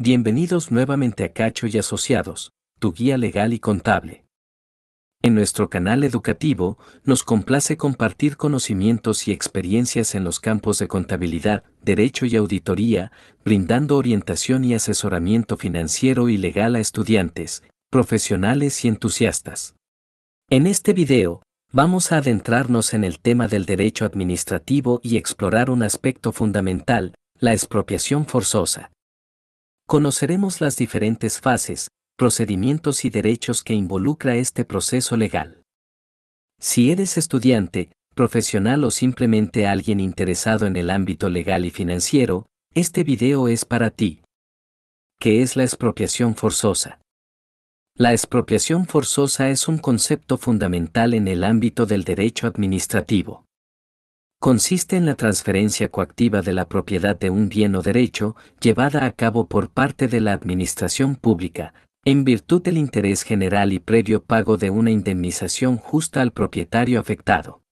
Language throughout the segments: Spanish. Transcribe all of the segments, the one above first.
Bienvenidos nuevamente a Cacho y Asociados, tu guía legal y contable. En nuestro canal educativo, nos complace compartir conocimientos y experiencias en los campos de contabilidad, derecho y auditoría, brindando orientación y asesoramiento financiero y legal a estudiantes, profesionales y entusiastas. En este video, vamos a adentrarnos en el tema del derecho administrativo y explorar un aspecto fundamental, la expropiación forzosa conoceremos las diferentes fases, procedimientos y derechos que involucra este proceso legal. Si eres estudiante, profesional o simplemente alguien interesado en el ámbito legal y financiero, este video es para ti. ¿Qué es la expropiación forzosa? La expropiación forzosa es un concepto fundamental en el ámbito del derecho administrativo consiste en la transferencia coactiva de la propiedad de un bien o derecho llevada a cabo por parte de la administración pública, en virtud del interés general y previo pago de una indemnización justa al propietario afectado.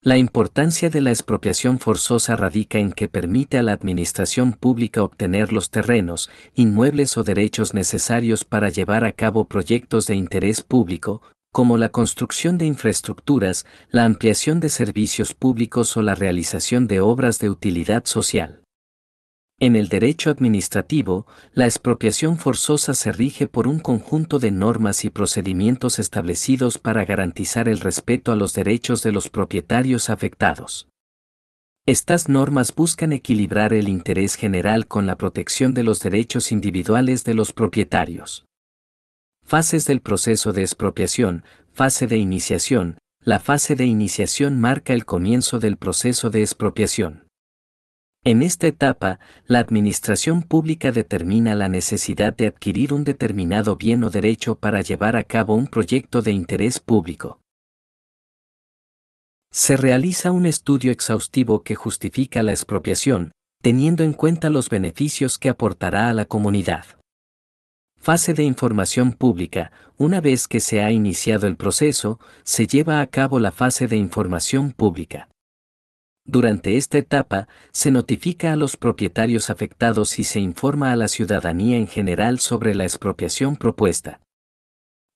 La importancia de la expropiación forzosa radica en que permite a la administración pública obtener los terrenos, inmuebles o derechos necesarios para llevar a cabo proyectos de interés público, como la construcción de infraestructuras, la ampliación de servicios públicos o la realización de obras de utilidad social. En el derecho administrativo, la expropiación forzosa se rige por un conjunto de normas y procedimientos establecidos para garantizar el respeto a los derechos de los propietarios afectados. Estas normas buscan equilibrar el interés general con la protección de los derechos individuales de los propietarios. Fases del proceso de expropiación, fase de iniciación. La fase de iniciación marca el comienzo del proceso de expropiación. En esta etapa, la administración pública determina la necesidad de adquirir un determinado bien o derecho para llevar a cabo un proyecto de interés público. Se realiza un estudio exhaustivo que justifica la expropiación, teniendo en cuenta los beneficios que aportará a la comunidad. Fase de información pública. Una vez que se ha iniciado el proceso, se lleva a cabo la fase de información pública. Durante esta etapa, se notifica a los propietarios afectados y se informa a la ciudadanía en general sobre la expropiación propuesta.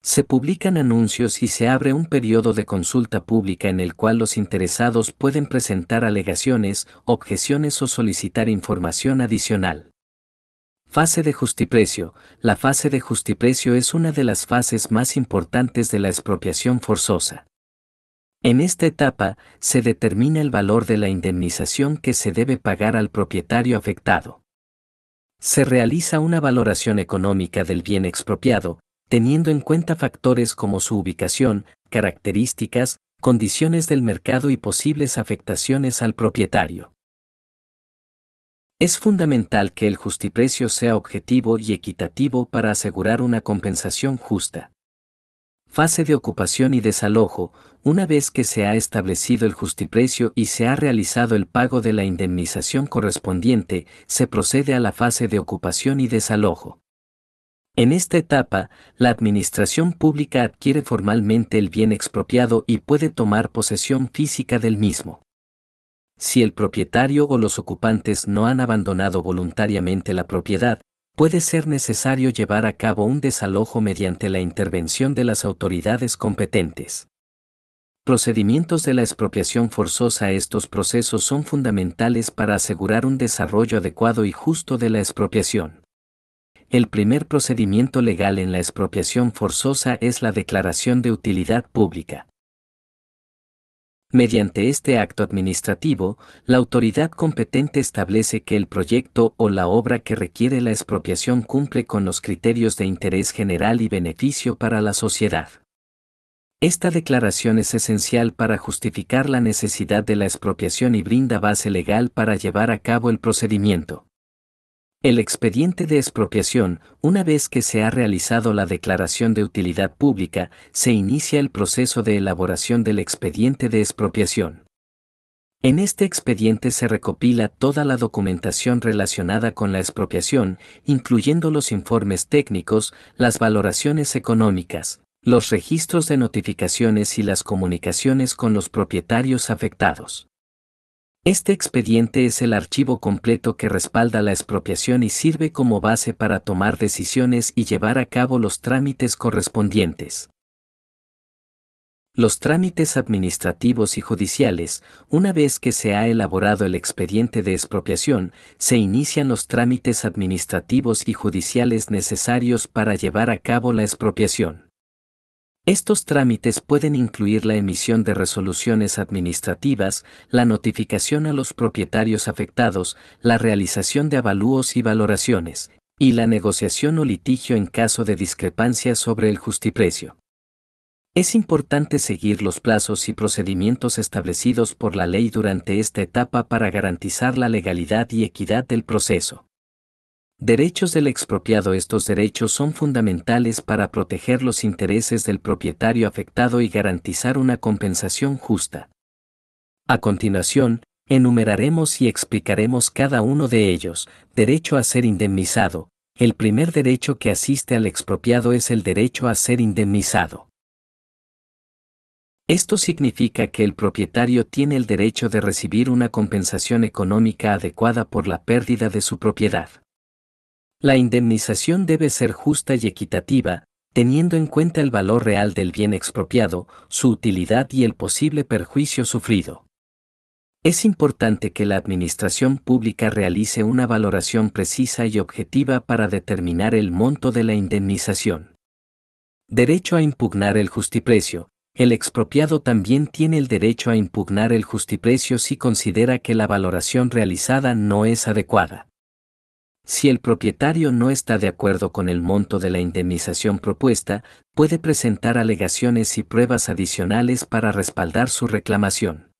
Se publican anuncios y se abre un periodo de consulta pública en el cual los interesados pueden presentar alegaciones, objeciones o solicitar información adicional. Fase de justiprecio. La fase de justiprecio es una de las fases más importantes de la expropiación forzosa. En esta etapa, se determina el valor de la indemnización que se debe pagar al propietario afectado. Se realiza una valoración económica del bien expropiado, teniendo en cuenta factores como su ubicación, características, condiciones del mercado y posibles afectaciones al propietario. Es fundamental que el justiprecio sea objetivo y equitativo para asegurar una compensación justa. Fase de ocupación y desalojo. Una vez que se ha establecido el justiprecio y se ha realizado el pago de la indemnización correspondiente, se procede a la fase de ocupación y desalojo. En esta etapa, la administración pública adquiere formalmente el bien expropiado y puede tomar posesión física del mismo. Si el propietario o los ocupantes no han abandonado voluntariamente la propiedad, puede ser necesario llevar a cabo un desalojo mediante la intervención de las autoridades competentes. Procedimientos de la expropiación forzosa Estos procesos son fundamentales para asegurar un desarrollo adecuado y justo de la expropiación. El primer procedimiento legal en la expropiación forzosa es la declaración de utilidad pública. Mediante este acto administrativo, la autoridad competente establece que el proyecto o la obra que requiere la expropiación cumple con los criterios de interés general y beneficio para la sociedad. Esta declaración es esencial para justificar la necesidad de la expropiación y brinda base legal para llevar a cabo el procedimiento. El expediente de expropiación, una vez que se ha realizado la declaración de utilidad pública, se inicia el proceso de elaboración del expediente de expropiación. En este expediente se recopila toda la documentación relacionada con la expropiación, incluyendo los informes técnicos, las valoraciones económicas, los registros de notificaciones y las comunicaciones con los propietarios afectados. Este expediente es el archivo completo que respalda la expropiación y sirve como base para tomar decisiones y llevar a cabo los trámites correspondientes. Los trámites administrativos y judiciales, una vez que se ha elaborado el expediente de expropiación, se inician los trámites administrativos y judiciales necesarios para llevar a cabo la expropiación. Estos trámites pueden incluir la emisión de resoluciones administrativas, la notificación a los propietarios afectados, la realización de avalúos y valoraciones, y la negociación o litigio en caso de discrepancia sobre el justiprecio. Es importante seguir los plazos y procedimientos establecidos por la ley durante esta etapa para garantizar la legalidad y equidad del proceso. Derechos del expropiado Estos derechos son fundamentales para proteger los intereses del propietario afectado y garantizar una compensación justa. A continuación, enumeraremos y explicaremos cada uno de ellos. Derecho a ser indemnizado. El primer derecho que asiste al expropiado es el derecho a ser indemnizado. Esto significa que el propietario tiene el derecho de recibir una compensación económica adecuada por la pérdida de su propiedad. La indemnización debe ser justa y equitativa, teniendo en cuenta el valor real del bien expropiado, su utilidad y el posible perjuicio sufrido. Es importante que la administración pública realice una valoración precisa y objetiva para determinar el monto de la indemnización. Derecho a impugnar el justiprecio. El expropiado también tiene el derecho a impugnar el justiprecio si considera que la valoración realizada no es adecuada. Si el propietario no está de acuerdo con el monto de la indemnización propuesta, puede presentar alegaciones y pruebas adicionales para respaldar su reclamación.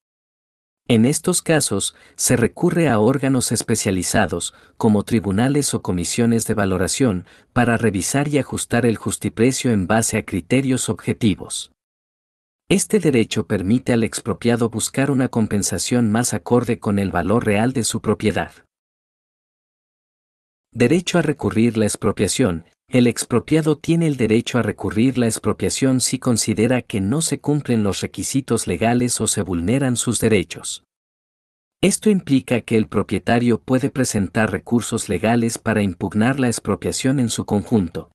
En estos casos, se recurre a órganos especializados, como tribunales o comisiones de valoración, para revisar y ajustar el justiprecio en base a criterios objetivos. Este derecho permite al expropiado buscar una compensación más acorde con el valor real de su propiedad. Derecho a recurrir la expropiación. El expropiado tiene el derecho a recurrir la expropiación si considera que no se cumplen los requisitos legales o se vulneran sus derechos. Esto implica que el propietario puede presentar recursos legales para impugnar la expropiación en su conjunto.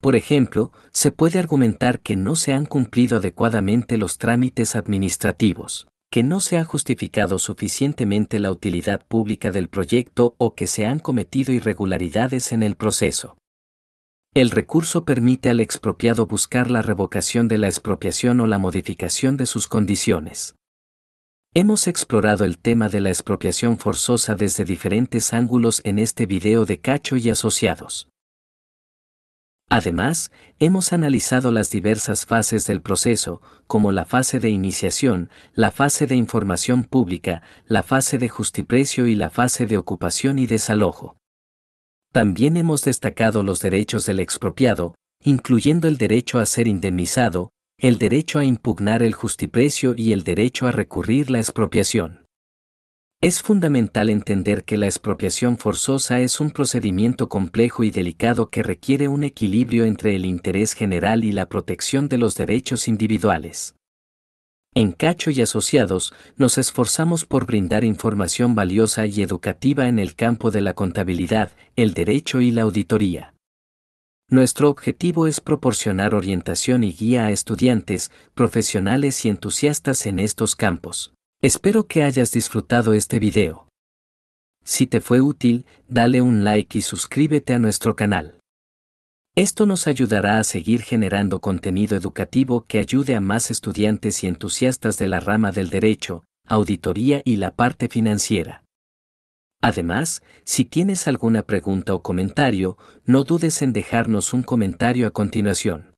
Por ejemplo, se puede argumentar que no se han cumplido adecuadamente los trámites administrativos que no se ha justificado suficientemente la utilidad pública del proyecto o que se han cometido irregularidades en el proceso. El recurso permite al expropiado buscar la revocación de la expropiación o la modificación de sus condiciones. Hemos explorado el tema de la expropiación forzosa desde diferentes ángulos en este video de Cacho y Asociados. Además, hemos analizado las diversas fases del proceso, como la fase de iniciación, la fase de información pública, la fase de justiprecio y la fase de ocupación y desalojo. También hemos destacado los derechos del expropiado, incluyendo el derecho a ser indemnizado, el derecho a impugnar el justiprecio y el derecho a recurrir la expropiación. Es fundamental entender que la expropiación forzosa es un procedimiento complejo y delicado que requiere un equilibrio entre el interés general y la protección de los derechos individuales. En Cacho y Asociados, nos esforzamos por brindar información valiosa y educativa en el campo de la contabilidad, el derecho y la auditoría. Nuestro objetivo es proporcionar orientación y guía a estudiantes, profesionales y entusiastas en estos campos. Espero que hayas disfrutado este video. Si te fue útil, dale un like y suscríbete a nuestro canal. Esto nos ayudará a seguir generando contenido educativo que ayude a más estudiantes y entusiastas de la rama del derecho, auditoría y la parte financiera. Además, si tienes alguna pregunta o comentario, no dudes en dejarnos un comentario a continuación.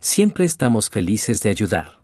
Siempre estamos felices de ayudar